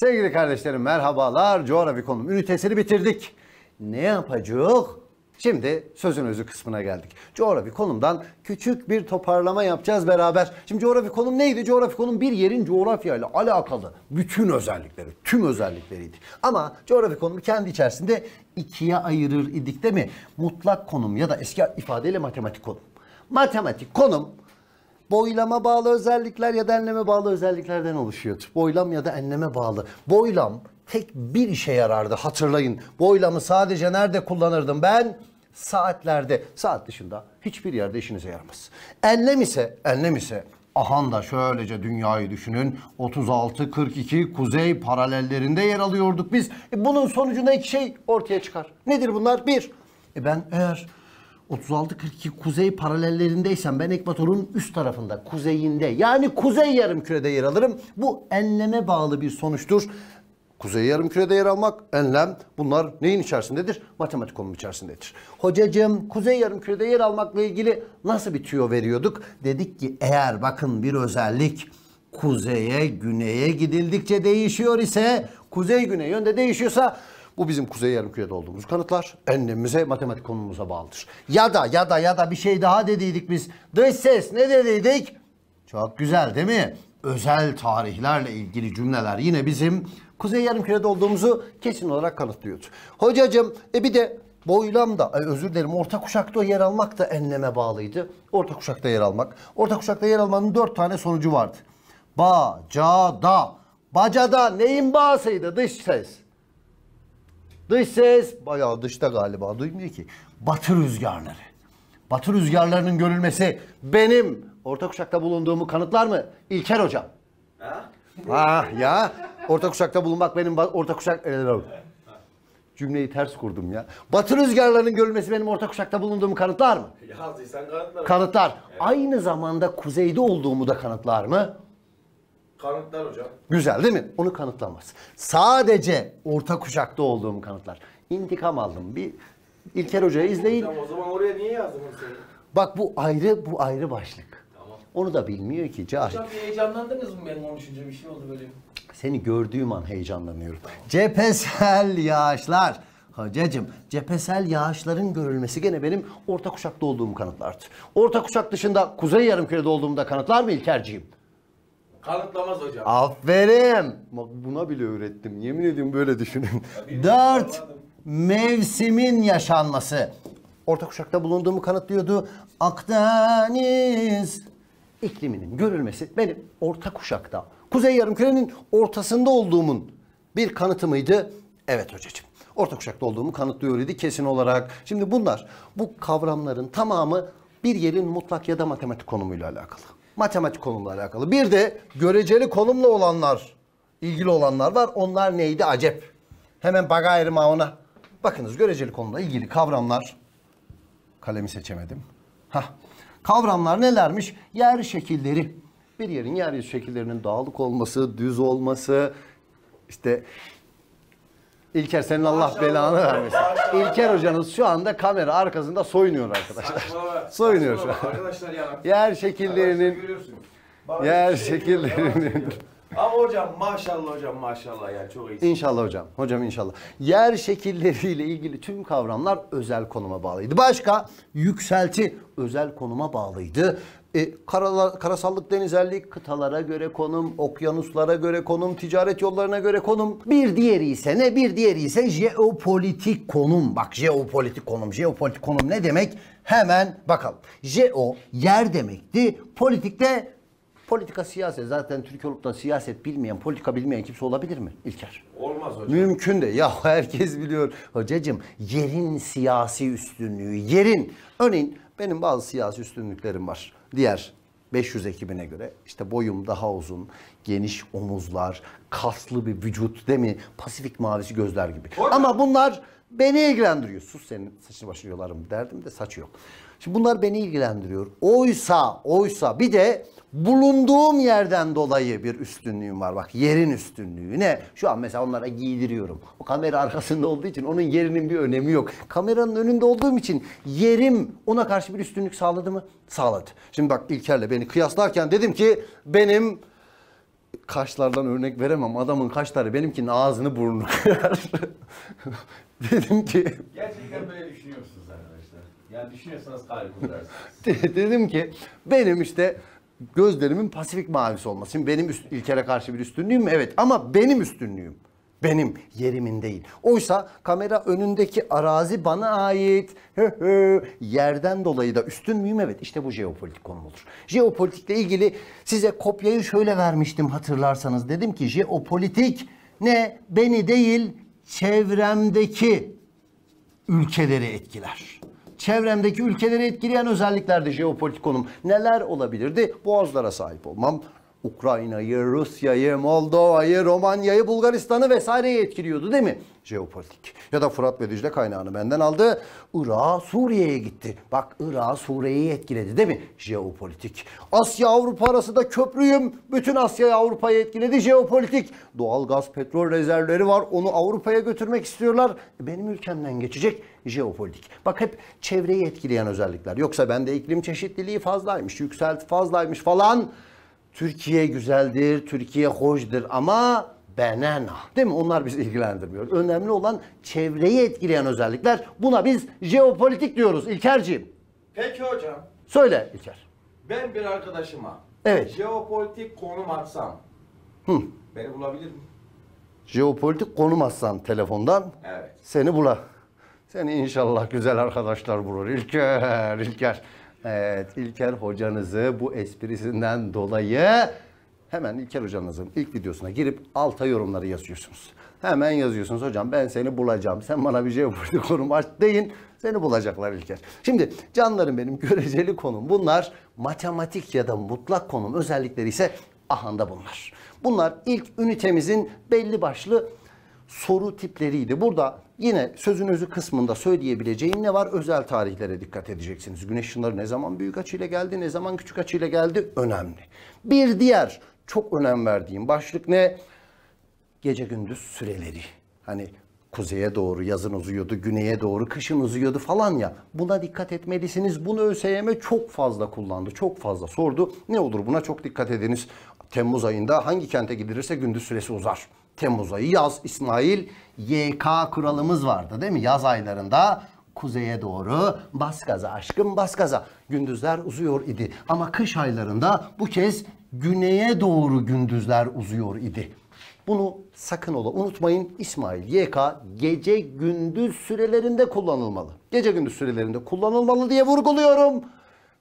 Sevgili kardeşlerim merhabalar. Coğrafi konum ünitesini bitirdik. Ne yapacağız? Şimdi sözün özü kısmına geldik. Coğrafi konumdan küçük bir toparlama yapacağız beraber. Şimdi coğrafi konum neydi? Coğrafi konum bir yerin coğrafyayla alakalı bütün özellikleri, tüm özellikleriydi. Ama coğrafi konumu kendi içerisinde ikiye ayırır idik değil mi? Mutlak konum ya da eski ifadeyle matematik konum. Matematik konum boylama bağlı özellikler ya da enleme bağlı özelliklerden oluşuyor. Boylam ya da enleme bağlı. Boylam tek bir işe yarardı hatırlayın. Boylamı sadece nerede kullanırdım ben? Saatlerde. Saat dışında hiçbir yerde işinize yaramaz. Enlem ise, enlem ise Ahan da şöylece dünyayı düşünün. 36-42 kuzey paralellerinde yer alıyorduk biz. E bunun sonucunda iki şey ortaya çıkar. Nedir bunlar? Bir, e ben eğer 36-42 kuzey paralellerindeysem ben ekvatorun üst tarafında, kuzeyinde yani kuzey yarım kürede yer alırım. Bu enleme bağlı bir sonuçtur. Kuzey yarım kürede yer almak, enlem bunlar neyin içerisindedir? Matematik konumu içerisindedir. Hocacığım kuzey yarım kürede yer almakla ilgili nasıl bir tüyo veriyorduk? Dedik ki eğer bakın bir özellik kuzeye güneye gidildikçe değişiyor ise kuzey güney yönde değişiyorsa bu bizim Kuzey Yarımküre'de olduğumuz kanıtlar. Enlemimize, matematik konumuza bağlıdır. Ya da ya da ya da bir şey daha dediydik biz. Dış ses ne dediydik? Çok güzel değil mi? Özel tarihlerle ilgili cümleler yine bizim Kuzey Yarımküre'de olduğumuzu kesin olarak kanıtlıyordu. Hocacığım, e bir de boylam da özür dilerim orta kuşakta yer almak da enleme bağlıydı. Orta kuşakta yer almak. Orta kuşakta yer almanın dört tane sonucu vardı. Bacada. Bacada neyin bağısıydı dış ses? Dış ses bayağı dışta galiba duymuyor ki. Batı rüzgarları. Batı rüzgarlarının görülmesi benim orta kuşakta bulunduğumu kanıtlar mı İlker hocam? Ha? ha ah ya orta kuşakta bulunmak benim orta kuşak ee, ee, cümleyi ters kurdum ya. Batı rüzgarlarının görülmesi benim orta kuşakta bulunduğumu kanıtlar mı? Yazdıysan kanıtlar. Kanıtlar. Evet. Aynı zamanda kuzeyde olduğumu da kanıtlar mı? Kanıtlar hocam. Güzel değil mi? Onu kanıtlamaz. Sadece orta kuşakta olduğum kanıtlar. İntikam aldım. Bir İlker Hoca'yı izleyin. Hocam o zaman oraya niye yazdın seni? Bak bu ayrı bu ayrı başlık. Tamam. Onu da bilmiyor ki cahil. Hocam heyecanlandınız mı benim konuşunca bir şey oldu böyle. Seni gördüğüm an heyecanlanıyorum. Tamam. Cephesel yağışlar. Hacacım cephesel yağışların görülmesi gene benim orta kuşakta olduğum kanıtlardır. Orta kuşak dışında kuzey yarımkürede olduğumda kanıtlar mı İlkerciğim? Kanıtlamaz hocam. Aferin. Bak buna bile öğrettim. Yemin ediyorum böyle düşünün. Dört mevsimin yaşanması. Orta kuşakta bulunduğumu kanıtlıyordu. Akdeniz ikliminin görülmesi benim orta kuşakta. Kuzey yarımkürenin ortasında olduğumun bir kanıtı mıydı? Evet hocacığım. Orta kuşakta olduğumu kanıtlıyor idi kesin olarak. Şimdi bunlar bu kavramların tamamı bir yerin mutlak ya da matematik konumuyla alakalı matematik konumla alakalı. Bir de göreceli konumla olanlar, ilgili olanlar var. Onlar neydi acep? Hemen bagayri mauna. Bakınız göreceli konumla ilgili kavramlar. Kalemi seçemedim. Hah. Kavramlar nelermiş? Yer şekilleri. Bir yerin yer şekillerinin dağlık olması, düz olması, işte İlker senin Allah belanı vermesin. İlker hocanız şu anda kamera arkasında soyunuyor arkadaşlar. Saçmalama. Soyunuyor şu an. Arkadaşlar ya. Yer şekillerinin görüyorsunuz. yer şey şekillerinin Ama hocam maşallah hocam maşallah yani çok iyi. İnşallah hocam. Hocam inşallah. Yer şekilleriyle ilgili tüm kavramlar özel konuma bağlıydı. Başka yükselti özel konuma bağlıydı. E, karala, karasallık, denizellik kıtalara göre konum, okyanuslara göre konum, ticaret yollarına göre konum. Bir diğeri ise ne? Bir diğeri ise jeopolitik konum. Bak jeopolitik konum. Jeopolitik konum ne demek? Hemen bakalım. Jeo yer demekti. Politikte Politika siyaset zaten Türkiye olup da siyaset bilmeyen, politika bilmeyen kimse olabilir mi İlker? Olmaz hocam. Mümkün de. Ya herkes biliyor. Hocacığım yerin siyasi üstünlüğü, yerin. Örneğin benim bazı siyasi üstünlüklerim var diğer 500 ekibine göre işte boyum daha uzun, geniş omuzlar, kaslı bir vücut değil mi? Pasifik mavisi gözler gibi. Ama bunlar Beni ilgilendiriyor. Sus senin saçını başlıyorlarım derdim de saç yok. Şimdi bunlar beni ilgilendiriyor. Oysa, oysa bir de bulunduğum yerden dolayı bir üstünlüğüm var. Bak yerin üstünlüğü ne? Şu an mesela onlara giydiriyorum. O kamera arkasında olduğu için onun yerinin bir önemi yok. Kameranın önünde olduğum için yerim ona karşı bir üstünlük sağladı mı? Sağladı. Şimdi bak İlker'le beni kıyaslarken dedim ki benim kaşlardan örnek veremem. Adamın kaşları benimkinin ağzını burnunu kırar. Dedim ki... Gerçekten böyle düşünüyorsunuz arkadaşlar. Yani düşünüyorsanız tarih Dedim ki benim işte gözlerimin pasifik mavisi olması. Şimdi benim üst, İlker'e karşı bir üstünlüğüm mü? Evet ama benim üstünlüğüm benim yerimin değil. Oysa kamera önündeki arazi bana ait. Yerden dolayı da üstün müyüm? Evet işte bu jeopolitik konum olur. Jeopolitikle ilgili size kopyayı şöyle vermiştim hatırlarsanız. Dedim ki jeopolitik ne beni değil çevremdeki ülkeleri etkiler. Çevremdeki ülkeleri etkileyen özelliklerde de jeopolitik konum. Neler olabilirdi? Boğazlara sahip olmam, Ukrayna'yı, Rusya'yı, Moldova'yı, Romanya'yı, Bulgaristan'ı vesaireyi etkiliyordu değil mi? Jeopolitik. Ya da Fırat ve Dicle kaynağını benden aldı. Irak'a, Suriye'ye gitti. Bak Irak, Suriye'yi etkiledi değil mi? Jeopolitik. Asya Avrupa arasında köprüyüm. Bütün Asya'yı Avrupa'yı etkiledi. Jeopolitik. Doğal gaz, petrol rezervleri var. Onu Avrupa'ya götürmek istiyorlar. E, benim ülkemden geçecek jeopolitik. Bak hep çevreyi etkileyen özellikler. Yoksa bende iklim çeşitliliği fazlaymış, yükselti fazlaymış falan Türkiye güzeldir, Türkiye hoşdur ama benena. Değil mi? Onlar bizi ilgilendirmiyor. Önemli olan çevreyi etkileyen özellikler. Buna biz jeopolitik diyoruz İlker'ciğim. Peki hocam. Söyle İlker. Ben bir arkadaşıma evet. jeopolitik konum atsam Hı. beni bulabilir mi? Jeopolitik konum atsan telefondan evet. seni bula. Seni inşallah güzel arkadaşlar bulur. İlker, İlker. Evet İlker hocanızı bu esprisinden dolayı hemen İlker hocanızın ilk videosuna girip alta yorumları yazıyorsunuz. Hemen yazıyorsunuz hocam ben seni bulacağım. Sen bana bir şey vurdu konum aç deyin. Seni bulacaklar İlker. Şimdi canlarım benim göreceli konum bunlar. Matematik ya da mutlak konum özellikleri ise ahanda bunlar. Bunlar ilk ünitemizin belli başlı soru tipleriydi. Burada yine sözün özü kısmında söyleyebileceğim ne var? Özel tarihlere dikkat edeceksiniz. Güneş ışınları ne zaman büyük açıyla geldi, ne zaman küçük açıyla geldi önemli. Bir diğer çok önem verdiğim başlık ne? Gece gündüz süreleri. Hani kuzeye doğru yazın uzuyordu, güneye doğru kışın uzuyordu falan ya. Buna dikkat etmelisiniz. Bunu ÖSYM çok fazla kullandı, çok fazla sordu. Ne olur buna çok dikkat ediniz. Temmuz ayında hangi kente gidilirse gündüz süresi uzar. Temmuz ayı yaz İsmail YK kuralımız vardı değil mi? Yaz aylarında kuzeye doğru bas gaza aşkım bas gaza gündüzler uzuyor idi. Ama kış aylarında bu kez güneye doğru gündüzler uzuyor idi. Bunu sakın ola unutmayın İsmail YK gece gündüz sürelerinde kullanılmalı. Gece gündüz sürelerinde kullanılmalı diye vurguluyorum.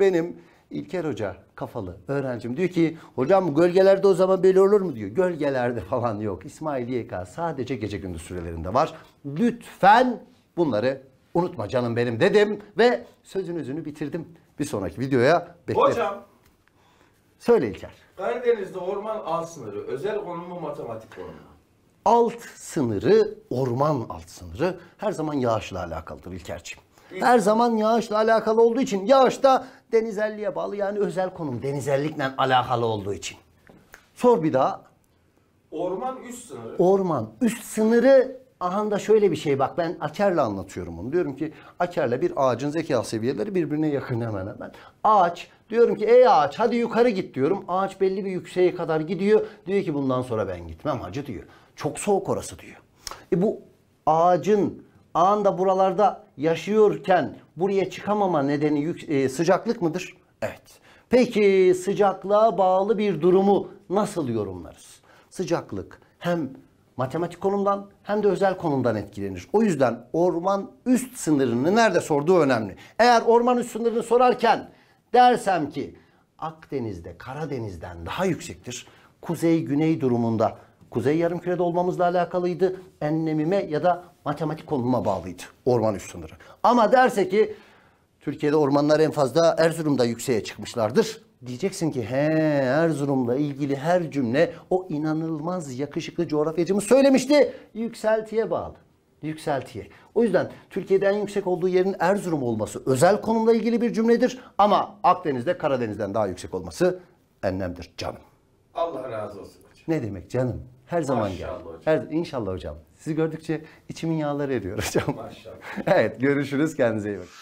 Benim İlker Hoca kafalı öğrencim diyor ki hocam gölgelerde o zaman böyle olur mu diyor. Gölgelerde falan yok. İsmail YK sadece gece gündüz sürelerinde var. Lütfen bunları unutma canım benim dedim ve sözünüzünü bitirdim. Bir sonraki videoya beklerim. Hocam. Söyle İlker. Karadeniz'de orman alt sınırı özel konumu matematik konumu? alt sınırı, orman alt sınırı her zaman yağışla alakalıdır İlker'ciğim. Her zaman yağışla alakalı olduğu için yağış da denizelliğe bağlı yani özel konum denizellikle alakalı olduğu için. Sor bir daha. Orman üst sınırı. Orman üst sınırı ahanda şöyle bir şey bak ben Aker'le anlatıyorum bunu. Diyorum ki Aker'le bir ağacın zeka seviyeleri birbirine yakın hemen hemen. Ağaç diyorum ki ey ağaç hadi yukarı git diyorum. Ağaç belli bir yükseğe kadar gidiyor. Diyor ki bundan sonra ben gitmem hacı diyor. Çok soğuk orası diyor. E bu ağacın anında buralarda yaşıyorken buraya çıkamama nedeni yük, e, sıcaklık mıdır? Evet. Peki sıcaklığa bağlı bir durumu nasıl yorumlarız? Sıcaklık hem matematik konumdan hem de özel konumdan etkilenir. O yüzden orman üst sınırını nerede sorduğu önemli. Eğer orman üst sınırını sorarken dersem ki Akdeniz'de Karadeniz'den daha yüksektir. Kuzey güney durumunda Kuzey yarımkürede olmamızla alakalıydı. Enlemime ya da matematik konumuma bağlıydı orman üst sınırı. Ama derse ki Türkiye'de ormanlar en fazla Erzurum'da yükseğe çıkmışlardır. Diyeceksin ki he Erzurum'la ilgili her cümle o inanılmaz yakışıklı coğrafyacımız söylemişti. Yükseltiye bağlı. Yükseltiye. O yüzden Türkiye'de en yüksek olduğu yerin Erzurum olması özel konumla ilgili bir cümledir. Ama Akdeniz'de Karadeniz'den daha yüksek olması enlemdir canım. Allah razı olsun Ne demek canım? Her zaman gel. Hocam. Her, inşallah hocam. Sizi gördükçe içimin yağları eriyor hocam. Maşallah. evet görüşürüz. Kendinize iyi bakın.